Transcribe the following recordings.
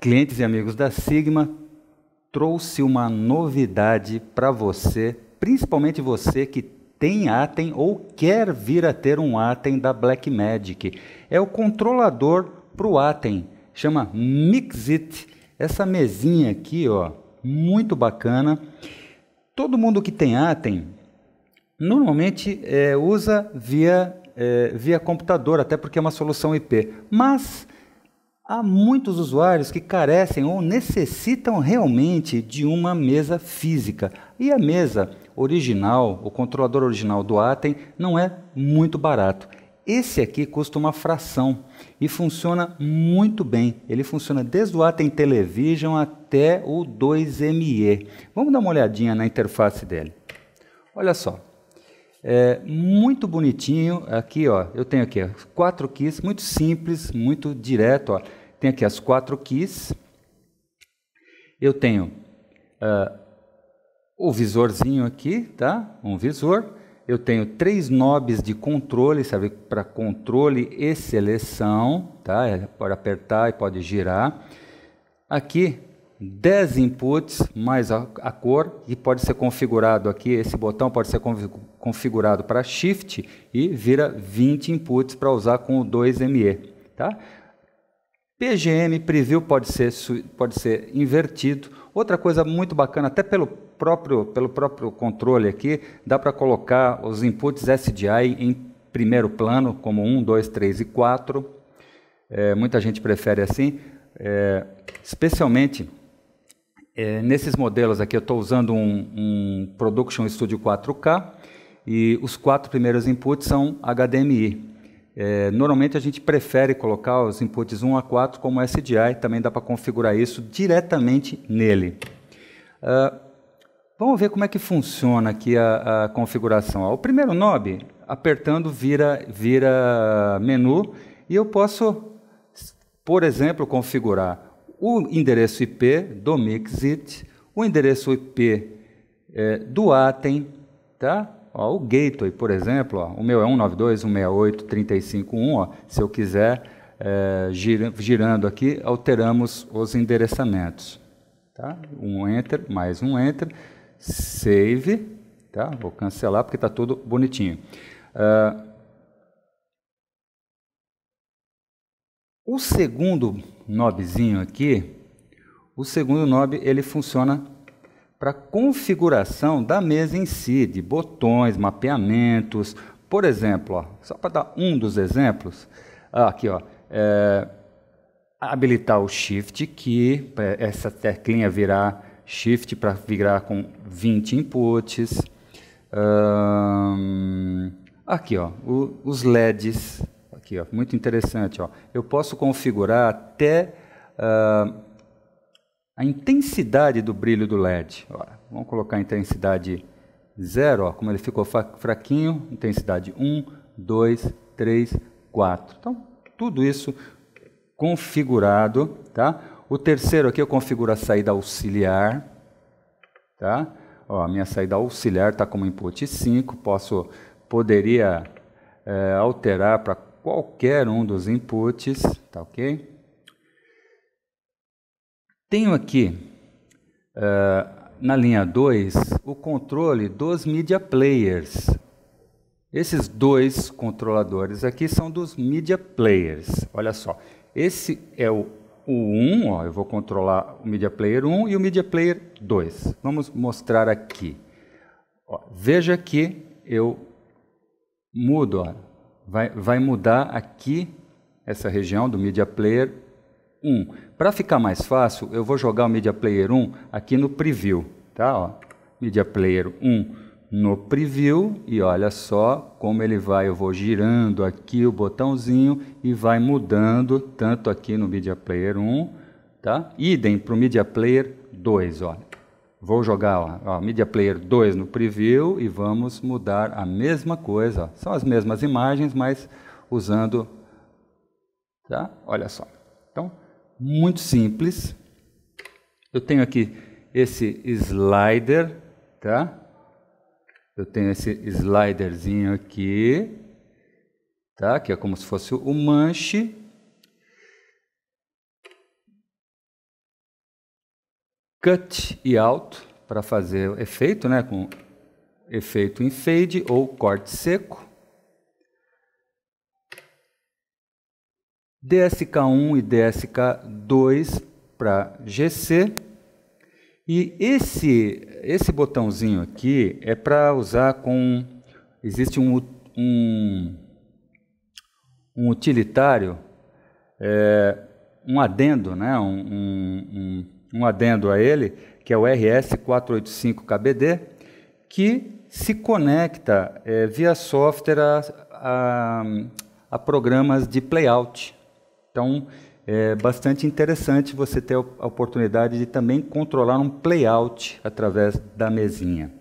clientes e amigos da Sigma, trouxe uma novidade para você, principalmente você que tem Atem ou quer vir a ter um Atem da Blackmagic. É o controlador para o Atem, chama Mixit. Essa mesinha aqui, ó, muito bacana. Todo mundo que tem Atem normalmente é, usa via, é, via computador, até porque é uma solução IP. Mas há muitos usuários que carecem ou necessitam realmente de uma mesa física. E a mesa original, o controlador original do Atem, não é muito barato. Esse aqui custa uma fração e funciona muito bem. Ele funciona desde o Atem Television até o 2ME. Vamos dar uma olhadinha na interface dele. Olha só, é muito bonitinho. Aqui, ó, eu tenho aqui quatro keys, muito simples, muito direto. Ó. Tem aqui as quatro keys. Eu tenho uh, o visorzinho aqui, tá? Um visor. Eu tenho três knobs de controle, sabe? Para controle e seleção, tá? É, pode apertar e pode girar. Aqui 10 inputs mais a, a, cor e pode ser configurado aqui, esse botão pode ser configurado para Shift e vira 20 inputs para usar com o 2ME. Tá? PGM preview pode ser, pode ser invertido. Outra coisa muito bacana, até pelo próprio, pelo próprio controle aqui, dá para colocar os inputs SDI em primeiro plano, como 1, 2, 3 e 4. É, muita gente prefere assim, é, especialmente é, nesses modelos aqui. Eu estou usando um, um Production Studio 4K e os quatro primeiros inputs são HDMI. É, normalmente a gente prefere colocar os inputs 1 a 4 como SDI, também dá para configurar isso diretamente nele. Uh, vamos ver como é que funciona aqui a, a configuração. o primeiro knob, apertando vira, vira menu e eu posso, por exemplo, configurar o endereço IP do Mixit, o endereço IP é, do Atem, tá? Ó, o gateway, por exemplo, ó, o meu é 192, 168, 351. Ó, se eu quiser, é, girando aqui, alteramos os endereçamentos. Tá? Um enter, mais um enter, save. Tá? Vou cancelar porque está tudo bonitinho. Uh, o segundo nobzinho aqui, o segundo knob ele funciona para configuração da mesa em si, de botões, mapeamentos. Por exemplo, ó, só para dar um dos exemplos, aqui ó, é, habilitar o Shift Key, essa teclinha virar Shift para virar com 20 inputs. Um, aqui ó, o, os LEDs, aqui ó, muito interessante ó. Eu posso configurar até uh, a intensidade do brilho do LED. Ora, vamos colocar a intensidade 0, como ele ficou fraquinho, intensidade 1, 2, 3, 4. Então, tudo isso configurado, tá? O terceiro aqui eu configuro a saída auxiliar, tá? Ó, a minha saída auxiliar está como input 5, posso, poderia é, alterar para qualquer um dos inputs, tá ok? Tenho aqui, uh, na linha 2, o controle dos media players. Esses dois controladores aqui são dos media players. Olha só, esse é o, 1, um, ó, eu vou controlar o media player 1 e o media player 2. Vamos mostrar aqui. Ó, veja que eu mudo, ó, vai, vai mudar aqui essa região do media player 1. Para ficar mais fácil, eu vou jogar o Media Player 1 aqui no preview. Tá? Ó, Media Player 1 no preview e olha só como ele vai. Eu vou girando aqui o botãozinho e vai mudando tanto aqui no Media Player 1, tá? Idem para o Media Player 2, olha. Vou jogar o Media Player 2 no preview e vamos mudar a mesma coisa. Ó. São as mesmas imagens, mas usando, tá? Olha só muito simples. Eu tenho aqui esse slider, tá? Eu tenho esse sliderzinho aqui, tá? Que é como se fosse o manche. Cut e alto para fazer o efeito, né? Com efeito em fade ou corte seco. DSK1 e DSK2 para GC. E esse, esse botãozinho aqui é para usar com... Existe um, um, um utilitário, é, um adendo, né? Um, um, um, um adendo a ele, que é o RS485KBD, que se conecta é, via software a, a, a programas de playout, então, é bastante interessante você ter a oportunidade de também controlar um playout através da mesinha.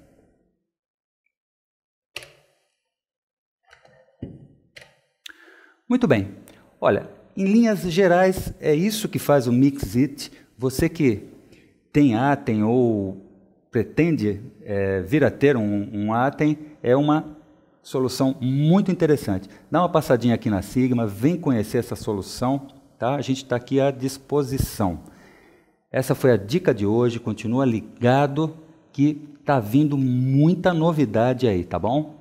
Muito bem. Olha, em linhas gerais, é isso que faz o Mixit. Você que tem Atem ou pretende é, vir a ter um, um Atem, é uma solução muito interessante. Dá uma passadinha aqui na Sigma, vem conhecer essa solução, tá? A gente está aqui à disposição. Essa foi a dica de hoje, continua ligado que tá vindo muita novidade aí, tá bom?